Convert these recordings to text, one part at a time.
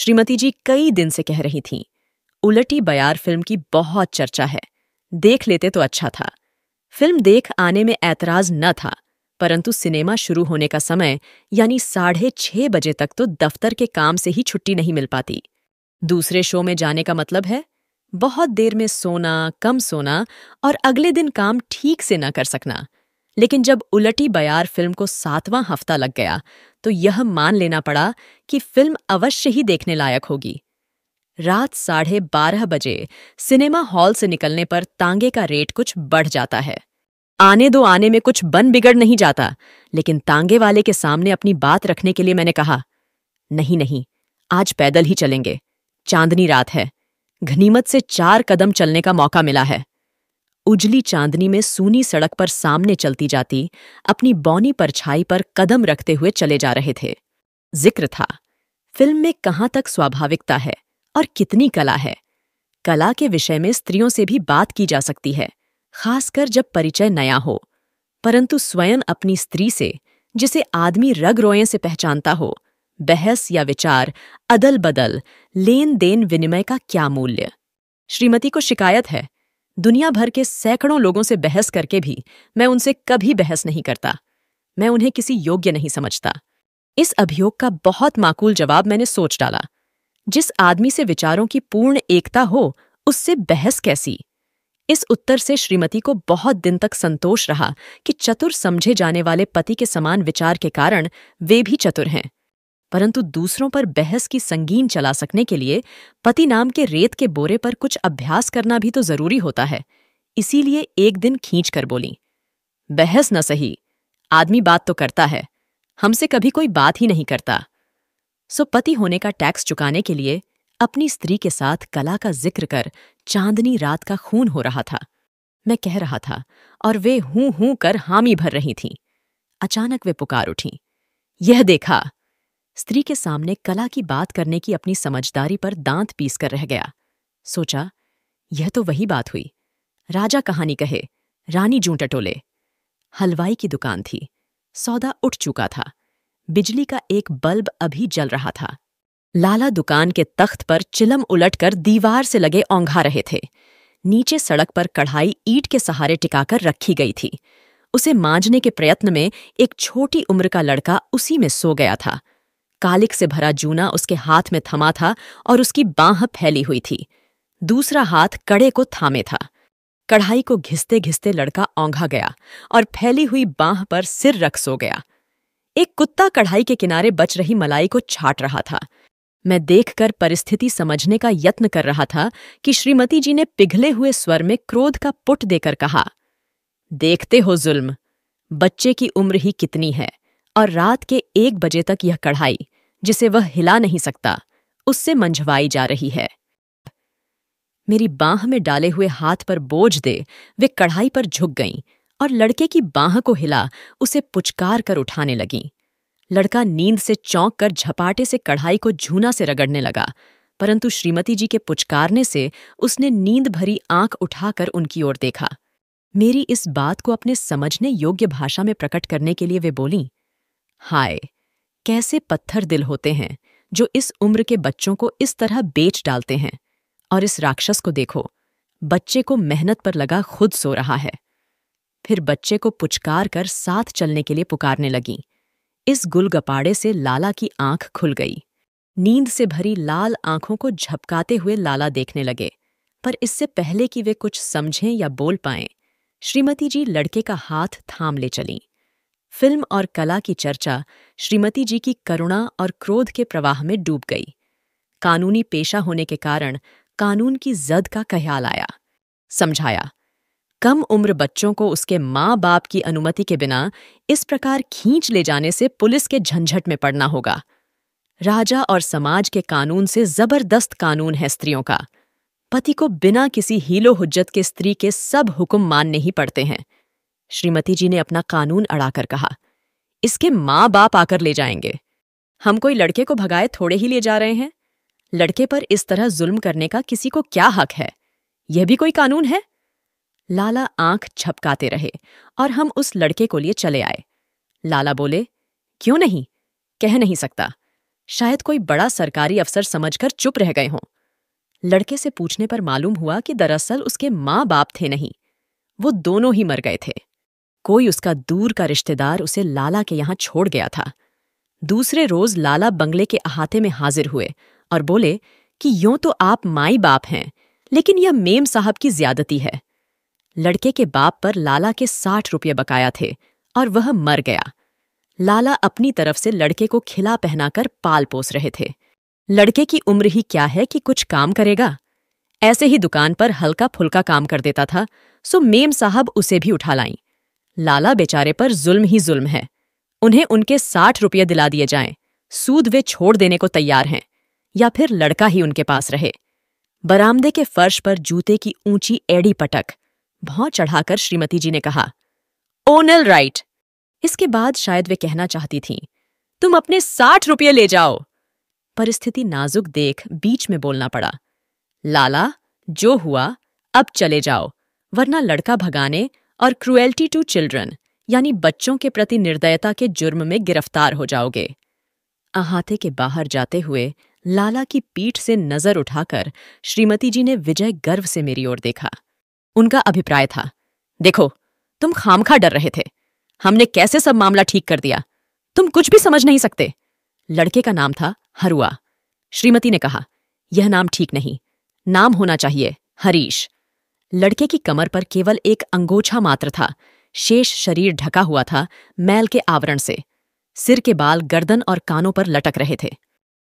श्रीमती जी कई दिन से कह रही थीं उलटी बयार फिल्म की बहुत चर्चा है देख लेते तो अच्छा था फिल्म देख आने में ऐतराज न था परंतु सिनेमा शुरू होने का समय यानी साढ़े छह बजे तक तो दफ्तर के काम से ही छुट्टी नहीं मिल पाती दूसरे शो में जाने का मतलब है बहुत देर में सोना कम सोना और अगले दिन काम ठीक से न कर सकना लेकिन जब उलटी बयार फिल्म को सातवां हफ्ता लग गया तो यह मान लेना पड़ा कि फिल्म अवश्य ही देखने लायक होगी रात साढ़े बारह बजे सिनेमा हॉल से निकलने पर तांगे का रेट कुछ बढ़ जाता है आने दो आने में कुछ बन बिगड़ नहीं जाता लेकिन तांगे वाले के सामने अपनी बात रखने के लिए मैंने कहा नहीं नहीं आज पैदल ही चलेंगे चांदनी रात है घनीमत से चार कदम चलने का मौका मिला है उजली चांदनी में सूनी सड़क पर सामने चलती जाती अपनी बौनी परछाई पर कदम रखते हुए चले जा रहे थे जिक्र था फिल्म में कहाँ तक स्वाभाविकता है और कितनी कला है कला के विषय में स्त्रियों से भी बात की जा सकती है खासकर जब परिचय नया हो परंतु स्वयं अपनी स्त्री से जिसे आदमी रग रोए से पहचानता हो बहस या विचार अदल बदल लेन देन विनिमय का क्या मूल्य श्रीमती को शिकायत है दुनिया भर के सैकड़ों लोगों से बहस करके भी मैं उनसे कभी बहस नहीं करता मैं उन्हें किसी योग्य नहीं समझता इस अभियोग का बहुत माकूल जवाब मैंने सोच डाला जिस आदमी से विचारों की पूर्ण एकता हो उससे बहस कैसी इस उत्तर से श्रीमती को बहुत दिन तक संतोष रहा कि चतुर समझे जाने वाले पति के समान विचार के कारण वे भी चतुर हैं परंतु दूसरों पर बहस की संगीन चला सकने के लिए पति नाम के रेत के बोरे पर कुछ अभ्यास करना भी तो जरूरी होता है इसीलिए एक दिन खींच कर बोली बहस न सही आदमी बात तो करता है हमसे कभी कोई बात ही नहीं करता सो पति होने का टैक्स चुकाने के लिए अपनी स्त्री के साथ कला का जिक्र कर चांदनी रात का खून हो रहा था मैं कह रहा था और वे हूं हूं कर हामी भर रही थीं अचानक वे पुकार उठी यह देखा स्त्री के सामने कला की बात करने की अपनी समझदारी पर दांत पीस कर रह गया सोचा यह तो वही बात हुई राजा कहानी कहे रानी जूं टटोले हलवाई की दुकान थी सौदा उठ चुका था बिजली का एक बल्ब अभी जल रहा था लाला दुकान के तख्त पर चिलम उलटकर दीवार से लगे औंघा रहे थे नीचे सड़क पर कढ़ाई ईट के सहारे टिकाकर रखी गई थी उसे मांजने के प्रयत्न में एक छोटी उम्र का लड़का उसी में सो गया था कालिक से भरा जूना उसके हाथ में थमा था और उसकी बाह फैली हुई थी दूसरा हाथ कड़े को थामे था कढ़ाई को घिसते घिसते लड़का औंघा गया और फैली हुई बाह पर सिर रख सो गया एक कुत्ता कढ़ाई के किनारे बच रही मलाई को छाट रहा था मैं देखकर परिस्थिति समझने का यत्न कर रहा था कि श्रीमती जी ने पिघले हुए स्वर में क्रोध का पुट देकर कहा देखते हो जुल्म बच्चे की उम्र ही कितनी है और रात के एक बजे तक यह कढ़ाई जिसे वह हिला नहीं सकता उससे मंझवाई जा रही है मेरी बाह में डाले हुए हाथ पर बोझ दे वे कढ़ाई पर झुक गईं और लड़के की बाह को हिला उसे पुचकार कर उठाने लगीं लड़का नींद से चौंक कर झपाटे से कढ़ाई को झूना से रगड़ने लगा परंतु श्रीमती जी के पुचकारने से उसने नींद भरी आंख उठाकर उनकी ओर देखा मेरी इस बात को अपने समझने योग्य भाषा में प्रकट करने के लिए वे बोली हाय कैसे पत्थर दिल होते हैं जो इस उम्र के बच्चों को इस तरह बेच डालते हैं और इस राक्षस को देखो बच्चे को मेहनत पर लगा खुद सो रहा है फिर बच्चे को पुचकार कर साथ चलने के लिए पुकारने लगी इस गुलगपाड़े से लाला की आंख खुल गई नींद से भरी लाल आंखों को झपकाते हुए लाला देखने लगे पर इससे पहले कि वे कुछ समझें या बोल पाएं श्रीमती जी लड़के का हाथ थाम ले चलीं फिल्म और कला की चर्चा श्रीमती जी की करुणा और क्रोध के प्रवाह में डूब गई कानूनी पेशा होने के कारण कानून की जद का ख्याल आया समझाया कम उम्र बच्चों को उसके माँ बाप की अनुमति के बिना इस प्रकार खींच ले जाने से पुलिस के झंझट में पड़ना होगा राजा और समाज के कानून से जबरदस्त कानून है स्त्रियों का पति को बिना किसी हीलो हुज्जत के स्त्री के सब हुक्म मानने ही पड़ते हैं श्रीमती जी ने अपना कानून अड़ाकर कहा इसके माँ बाप आकर ले जाएंगे हम कोई लड़के को भगाए थोड़े ही ले जा रहे हैं लड़के पर इस तरह जुल्म करने का किसी को क्या हक है यह भी कोई कानून है लाला आंख छपकाते रहे और हम उस लड़के को लिए चले आए लाला बोले क्यों नहीं कह नहीं सकता शायद कोई बड़ा सरकारी अफसर समझकर चुप रह गए हों लड़के से पूछने पर मालूम हुआ कि दरअसल उसके माँ बाप थे नहीं वो दोनों ही मर गए थे कोई उसका दूर का रिश्तेदार उसे लाला के यहां छोड़ गया था दूसरे रोज लाला बंगले के अहाते में हाजिर हुए और बोले कि यो तो आप माई बाप हैं लेकिन यह मेम साहब की ज्यादती है लड़के के बाप पर लाला के साठ रुपये बकाया थे और वह मर गया लाला अपनी तरफ से लड़के को खिला पहनाकर पाल पोस रहे थे लड़के की उम्र ही क्या है कि कुछ काम करेगा ऐसे ही दुकान पर हल्का फुल्का काम कर देता था सो मेम साहब उसे भी उठा लाईं लाला बेचारे पर जुल्म ही जुल्म है उन्हें उनके साठ रुपये दिला दिए जाएं, सूद वे छोड़ देने को तैयार हैं या फिर लड़का ही उनके पास रहे बरामदे के फर्श पर जूते की ऊंची एड़ी पटक भौ चढ़ाकर श्रीमती जी ने कहा ओनल राइट इसके बाद शायद वे कहना चाहती थीं तुम अपने साठ रुपये ले जाओ परिस्थिति नाजुक देख बीच में बोलना पड़ा लाला जो हुआ अब चले जाओ वरना लड़का भगाने और क्रुएल्टी टू चिल्ड्रन यानी बच्चों के प्रति निर्दयता के जुर्म में गिरफ्तार हो जाओगे अहाते के बाहर जाते हुए लाला की पीठ से नजर उठाकर श्रीमती जी ने विजय गर्व से मेरी ओर देखा उनका अभिप्राय था देखो तुम खामखा डर रहे थे हमने कैसे सब मामला ठीक कर दिया तुम कुछ भी समझ नहीं सकते लड़के का नाम था हरुआ श्रीमती ने कहा यह नाम ठीक नहीं नाम होना चाहिए हरीश लड़के की कमर पर केवल एक अंगोछा मात्र था शेष शरीर ढका हुआ था मैल के आवरण से सिर के बाल गर्दन और कानों पर लटक रहे थे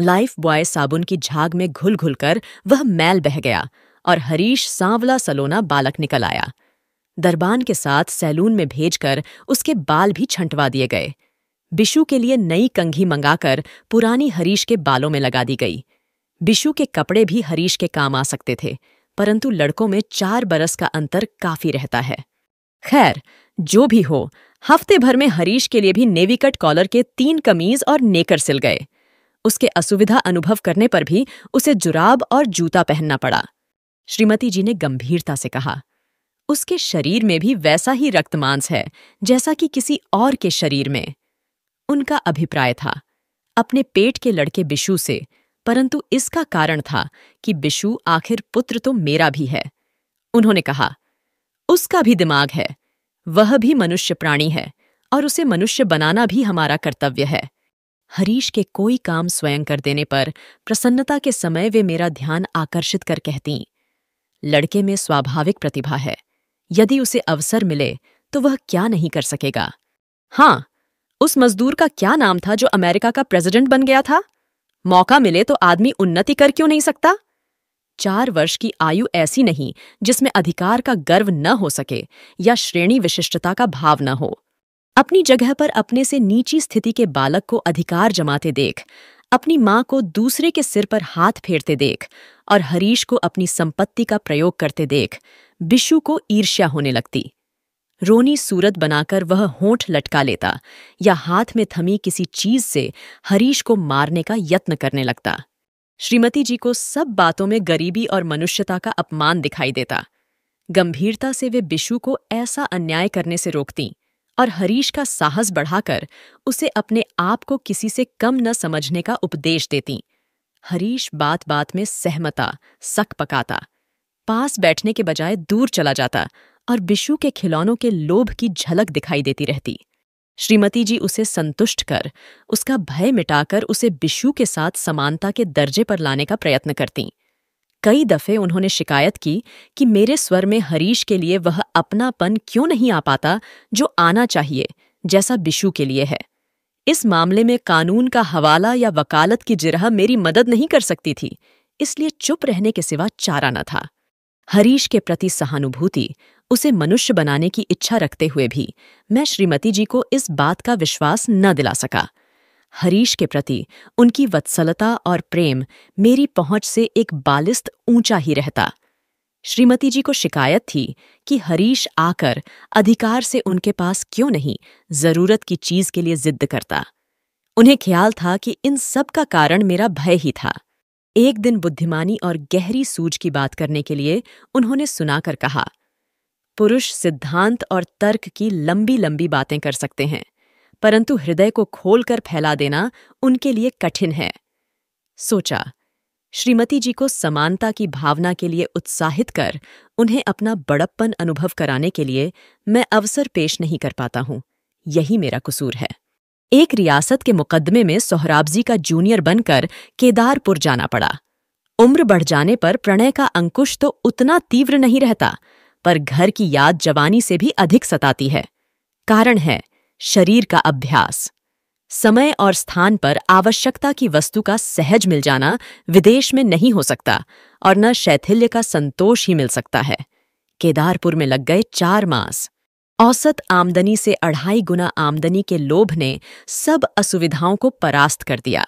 लाइफ बॉय साबुन की झाग में घुल घुल कर वह मैल बह गया और हरीश सांवला सलोना बालक निकल आया दरबान के साथ सैलून में भेजकर उसके बाल भी छंटवा दिए गए बिशु के लिए नई कंघी मंगाकर पुरानी हरीश के बालों में लगा दी गई बिशु के कपड़े भी हरीश के काम आ सकते थे परंतु लड़कों में चार बरस का अंतर काफी रहता है खैर जो भी हो हफ्ते भर में हरीश के लिए भी नेवी कट कॉलर के तीन कमीज और नेकर सिल गए उसके असुविधा अनुभव करने पर भी उसे जुराब और जूता पहनना पड़ा श्रीमती जी ने गंभीरता से कहा उसके शरीर में भी वैसा ही रक्तमांस है जैसा कि किसी और के शरीर में उनका अभिप्राय था अपने पेट के लड़के बिशु से परंतु इसका कारण था कि बिशु आखिर पुत्र तो मेरा भी है उन्होंने कहा उसका भी दिमाग है वह भी मनुष्य प्राणी है और उसे मनुष्य बनाना भी हमारा कर्तव्य है हरीश के कोई काम स्वयं कर देने पर प्रसन्नता के समय वे मेरा ध्यान आकर्षित कर कहती लड़के में स्वाभाविक प्रतिभा है यदि उसे अवसर मिले तो वह क्या नहीं कर सकेगा हाँ उस मजदूर का क्या नाम था जो अमेरिका का प्रेसिडेंट बन गया था मौका मिले तो आदमी उन्नति कर क्यों नहीं सकता चार वर्ष की आयु ऐसी नहीं जिसमें अधिकार का गर्व न हो सके या श्रेणी विशिष्टता का भाव न हो अपनी जगह पर अपने से नीची स्थिति के बालक को अधिकार जमाते देख अपनी मां को दूसरे के सिर पर हाथ फेरते देख और हरीश को अपनी संपत्ति का प्रयोग करते देख बिशु को ईर्ष्या होने लगती रोनी सूरत बनाकर वह होंठ लटका लेता या हाथ में थमी किसी चीज से हरीश को मारने का यत्न करने लगता श्रीमती जी को सब बातों में गरीबी और मनुष्यता का अपमान दिखाई देता गंभीरता से वे बिशु को ऐसा अन्याय करने से रोकती और हरीश का साहस बढ़ाकर उसे अपने आप को किसी से कम न समझने का उपदेश देती हरीश बात बात में सहमता सक पकाता पास बैठने के बजाय दूर चला जाता और बिशु के खिलौनों के लोभ की झलक दिखाई देती रहती श्रीमती जी उसे संतुष्ट कर उसका भय मिटाकर उसे बिशु के साथ समानता के दर्जे पर लाने का प्रयत्न करती कई दफे उन्होंने शिकायत की कि मेरे स्वर में हरीश के लिए वह अपनापन क्यों नहीं आ पाता जो आना चाहिए जैसा बिशु के लिए है इस मामले में कानून का हवाला या वकालत की जिरह मेरी मदद नहीं कर सकती थी इसलिए चुप रहने के सिवा चारा न था हरीश के प्रति सहानुभूति उसे मनुष्य बनाने की इच्छा रखते हुए भी मैं श्रीमती जी को इस बात का विश्वास न दिला सका हरीश के प्रति उनकी वत्सलता और प्रेम मेरी पहुंच से एक बालिस्त ऊंचा ही रहता श्रीमती जी को शिकायत थी कि हरीश आकर अधिकार से उनके पास क्यों नहीं जरूरत की चीज के लिए जिद्द करता उन्हें ख्याल था कि इन सब का कारण मेरा भय ही था एक दिन बुद्धिमानी और गहरी सूझ की बात करने के लिए उन्होंने सुनाकर कहा पुरुष सिद्धांत और तर्क की लंबी लंबी बातें कर सकते हैं परंतु हृदय को खोलकर फैला देना उनके लिए कठिन है सोचा श्रीमती जी को समानता की भावना के लिए उत्साहित कर उन्हें अपना बड़प्पन अनुभव कराने के लिए मैं अवसर पेश नहीं कर पाता हूं यही मेरा कसूर है एक रियासत के मुकदमे में सोहराबजी का जूनियर बनकर केदारपुर जाना पड़ा उम्र बढ़ जाने पर प्रणय का अंकुश तो उतना तीव्र नहीं रहता पर घर की याद जवानी से भी अधिक सताती है कारण है शरीर का अभ्यास समय और स्थान पर आवश्यकता की वस्तु का सहज मिल जाना विदेश में नहीं हो सकता और न शैथिल्य का संतोष ही मिल सकता है केदारपुर में लग गए चार मास औसत आमदनी से अढ़ाई गुना आमदनी के लोभ ने सब असुविधाओं को परास्त कर दिया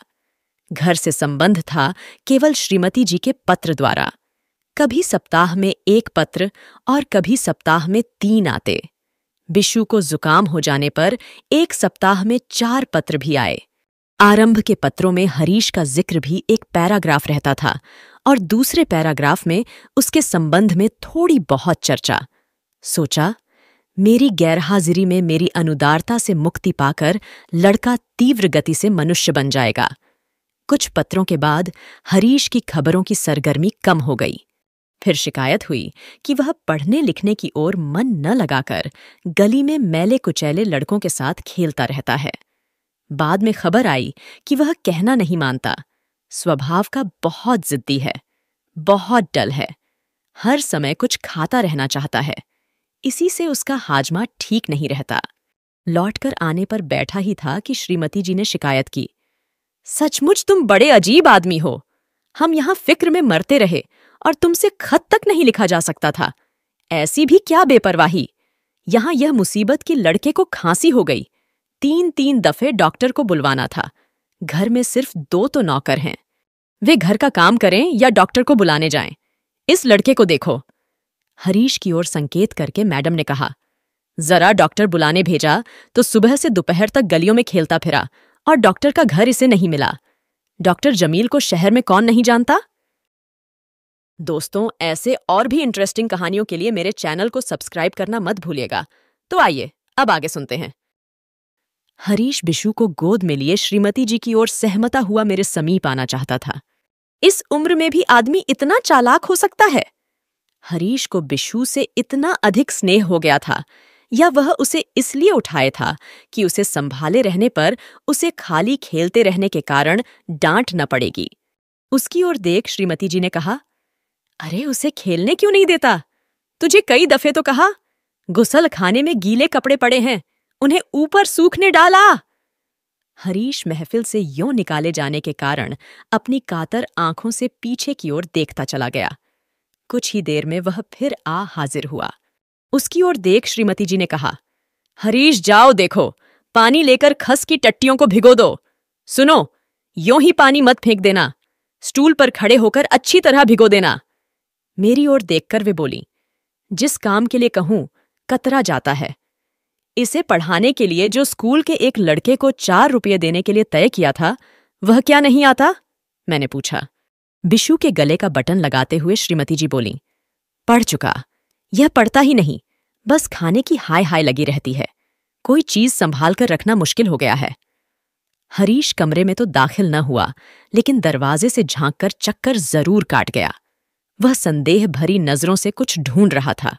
घर से संबंध था केवल श्रीमती जी के पत्र द्वारा कभी सप्ताह में एक पत्र और कभी सप्ताह में तीन आते बिशु को जुकाम हो जाने पर एक सप्ताह में चार पत्र भी आए आरंभ के पत्रों में हरीश का जिक्र भी एक पैराग्राफ रहता था और दूसरे पैराग्राफ में उसके संबंध में थोड़ी बहुत चर्चा सोचा मेरी गैरहाजिरी में मेरी अनुदारता से मुक्ति पाकर लड़का तीव्र गति से मनुष्य बन जाएगा कुछ पत्रों के बाद हरीश की खबरों की सरगर्मी कम हो गई फिर शिकायत हुई कि वह पढ़ने लिखने की ओर मन न लगाकर गली में मैले कुचैले लड़कों के साथ खेलता रहता है बाद में खबर आई कि वह कहना नहीं मानता स्वभाव का बहुत जिद्दी है बहुत डल है हर समय कुछ खाता रहना चाहता है इसी से उसका हाजमा ठीक नहीं रहता लौटकर आने पर बैठा ही था कि श्रीमती जी ने शिकायत की सचमुच तुम बड़े अजीब आदमी हो हम यहां फिक्र में मरते रहे और तुमसे खत तक नहीं लिखा जा सकता था ऐसी भी क्या बेपरवाही यहां यह मुसीबत कि लड़के को खांसी हो गई तीन तीन दफे डॉक्टर को बुलवाना था घर में सिर्फ दो तो नौकर हैं वे घर का काम करें या डॉक्टर को बुलाने जाएं। इस लड़के को देखो हरीश की ओर संकेत करके मैडम ने कहा जरा डॉक्टर बुलाने भेजा तो सुबह से दोपहर तक गलियों में खेलता फिरा और डॉक्टर का घर इसे नहीं मिला डॉक्टर जमील को शहर में कौन नहीं जानता दोस्तों ऐसे और भी इंटरेस्टिंग कहानियों के लिए मेरे चैनल को सब्सक्राइब करना मत भूलिएगा तो आइए अब आगे सुनते हैं हरीश बिशु को गोद में लिए श्रीमती जी की ओर सहमता हुआ मेरे समीप आना चाहता था इस उम्र में भी आदमी इतना चालाक हो सकता है हरीश को बिशु से इतना अधिक स्नेह हो गया था या वह उसे इसलिए उठाए था कि उसे संभाले रहने पर उसे खाली खेलते रहने के कारण डांट न पड़ेगी उसकी ओर देख श्रीमती जी ने कहा अरे उसे खेलने क्यों नहीं देता तुझे कई दफे तो कहा गुसल खाने में गीले कपड़े पड़े हैं उन्हें ऊपर सूखने डाला हरीश महफिल से यो निकाले जाने के कारण अपनी कातर आंखों से पीछे की ओर देखता चला गया कुछ ही देर में वह फिर आ हाजिर हुआ उसकी ओर देख श्रीमती जी ने कहा हरीश जाओ देखो पानी लेकर खस की टट्टियों को भिगो दो सुनो यों ही पानी मत फेंक देना स्टूल पर खड़े होकर अच्छी तरह भिगो देना मेरी ओर देखकर वे बोली जिस काम के लिए कहूं कतरा जाता है इसे पढ़ाने के लिए जो स्कूल के एक लड़के को चार रुपये देने के लिए तय किया था वह क्या नहीं आता मैंने पूछा बिशु के गले का बटन लगाते हुए श्रीमती जी बोली पढ़ चुका यह पढ़ता ही नहीं बस खाने की हाय हाय लगी रहती है कोई चीज संभाल कर रखना मुश्किल हो गया है हरीश कमरे में तो दाखिल न हुआ लेकिन दरवाजे से झांककर कर चक्कर जरूर काट गया वह संदेह भरी नजरों से कुछ ढूंढ रहा था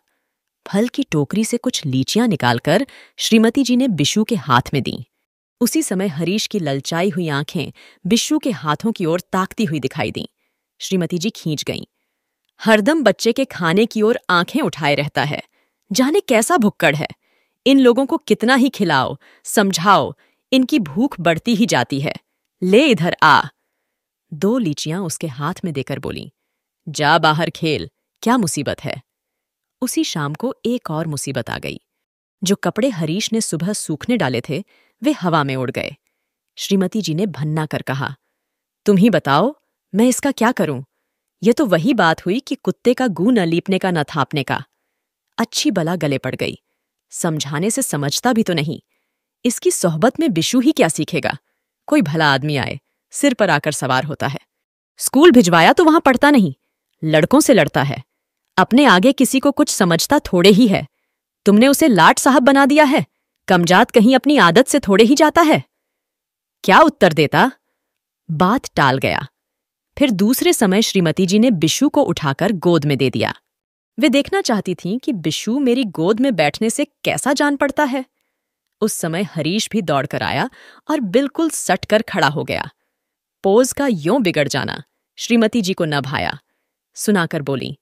फल की टोकरी से कुछ लीचियां निकालकर श्रीमती जी ने बिशु के हाथ में दी उसी समय हरीश की ललचाई हुई आंखें बिशु के हाथों की ओर ताकती हुई दिखाई दी श्रीमती जी खींच गईं हरदम बच्चे के खाने की ओर आंखें उठाए रहता है जाने कैसा भुक्कड़ है इन लोगों को कितना ही खिलाओ समझाओ इनकी भूख बढ़ती ही जाती है ले इधर आ दो लीचियां उसके हाथ में देकर बोली जा बाहर खेल क्या मुसीबत है उसी शाम को एक और मुसीबत आ गई जो कपड़े हरीश ने सुबह सूखने डाले थे वे हवा में उड़ गए श्रीमती जी ने भन्ना कर कहा तुम ही बताओ मैं इसका क्या करूं यह तो वही बात हुई कि कुत्ते का गू न लीपने का न थापने का अच्छी बला गले पड़ गई समझाने से समझता भी तो नहीं इसकी सोहबत में बिशु ही क्या सीखेगा कोई भला आदमी आए सिर पर आकर सवार होता है स्कूल भिजवाया तो वहां पढ़ता नहीं लड़कों से लड़ता है अपने आगे किसी को कुछ समझता थोड़े ही है तुमने उसे लाट साहब बना दिया है कमजात कहीं अपनी आदत से थोड़े ही जाता है क्या उत्तर देता बात टाल गया फिर दूसरे समय श्रीमती जी ने बिशु को उठाकर गोद में दे दिया वे देखना चाहती थीं कि बिशु मेरी गोद में बैठने से कैसा जान पड़ता है उस समय हरीश भी दौड़कर आया और बिल्कुल सटकर खड़ा हो गया पोज का यों बिगड़ जाना श्रीमती जी को न भाया सुनाकर बोली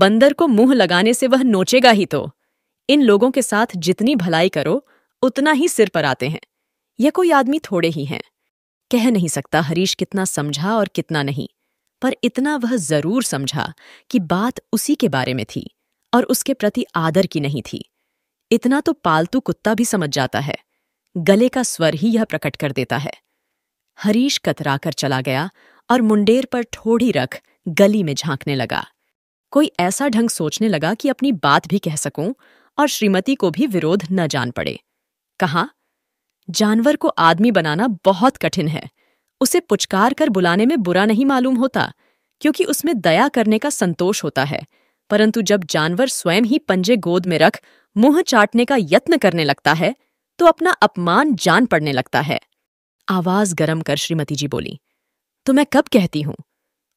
बंदर को मुंह लगाने से वह नोचेगा ही तो इन लोगों के साथ जितनी भलाई करो उतना ही सिर पर आते हैं यह कोई आदमी थोड़े ही हैं कह नहीं सकता हरीश कितना समझा और कितना नहीं पर इतना वह जरूर समझा कि बात उसी के बारे में थी और उसके प्रति आदर की नहीं थी इतना तो पालतू कुत्ता भी समझ जाता है गले का स्वर ही यह प्रकट कर देता है हरीश कतराकर चला गया और मुंडेर पर ठोड़ी रख गली में झांकने लगा कोई ऐसा ढंग सोचने लगा कि अपनी बात भी कह सकूं और श्रीमती को भी विरोध न जान पड़े कहा जानवर को आदमी बनाना बहुत कठिन है उसे पुचकार कर बुलाने में बुरा नहीं मालूम होता क्योंकि उसमें दया करने का संतोष होता है परंतु जब जानवर स्वयं ही पंजे गोद में रख मुंह चाटने का यत्न करने लगता है तो अपना अपमान जान पड़ने लगता है आवाज गरम कर श्रीमती जी बोली तो मैं कब कहती हूं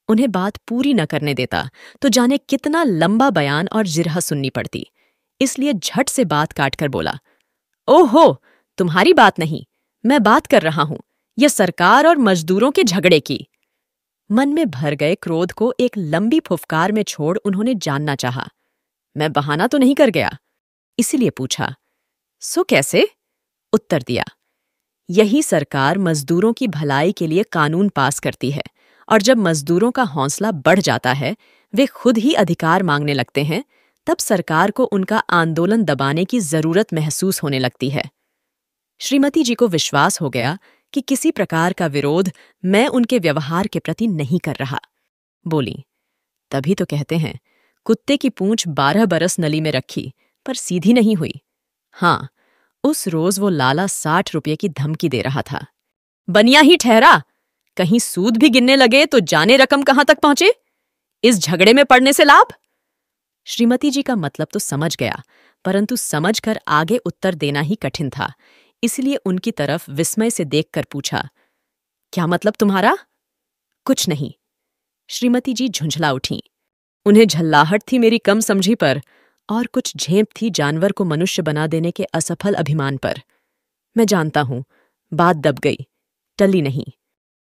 उन्हें बात पूरी न करने देता तो जाने कितना लंबा बयान और जिरह सुननी पड़ती इसलिए झट से बात काट कर बोला ओहो तुम्हारी बात नहीं मैं बात कर रहा हूं यह सरकार और मजदूरों के झगड़े की मन में भर गए क्रोध को एक लंबी फुफकार में छोड़ उन्होंने जानना चाहा मैं बहाना तो नहीं कर गया इसीलिए पूछा सो कैसे उत्तर दिया यही सरकार मजदूरों की भलाई के लिए कानून पास करती है और जब मजदूरों का हौसला बढ़ जाता है वे खुद ही अधिकार मांगने लगते हैं तब सरकार को उनका आंदोलन दबाने की जरूरत महसूस होने लगती है श्रीमती जी को विश्वास हो गया कि किसी प्रकार का विरोध मैं उनके व्यवहार के प्रति नहीं कर रहा बोली तभी तो कहते हैं कुत्ते की पूंछ बारह बरस नली में रखी पर सीधी नहीं हुई हां उस रोज वो लाला साठ रुपये की धमकी दे रहा था बनिया ही ठहरा कहीं सूद भी गिनने लगे तो जाने रकम कहां तक पहुंचे इस झगड़े में पड़ने से लाभ श्रीमती जी का मतलब तो समझ गया परंतु समझकर आगे उत्तर देना ही कठिन था इसलिए उनकी तरफ विस्मय से देखकर पूछा क्या मतलब तुम्हारा कुछ नहीं श्रीमती जी झुंझला उठी उन्हें झल्लाहट थी मेरी कम समझी पर और कुछ झेप थी जानवर को मनुष्य बना देने के असफल अभिमान पर मैं जानता हूं बात दब गई टली नहीं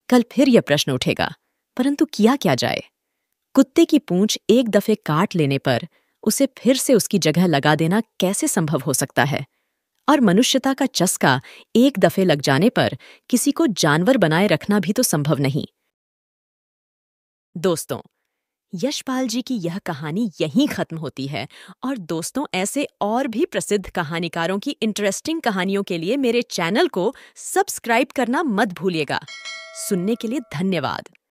कल फिर यह प्रश्न उठेगा परंतु किया क्या जाए कुत्ते की पूंछ एक दफे काट लेने पर उसे फिर से उसकी जगह लगा देना कैसे संभव हो सकता है और मनुष्यता का चस्का एक दफे लग जाने पर किसी को जानवर बनाए रखना भी तो संभव नहीं दोस्तों यशपाल जी की यह कहानी यहीं खत्म होती है और दोस्तों ऐसे और भी प्रसिद्ध कहानीकारों की इंटरेस्टिंग कहानियों के लिए मेरे चैनल को सब्सक्राइब करना मत भूलिएगा सुनने के लिए धन्यवाद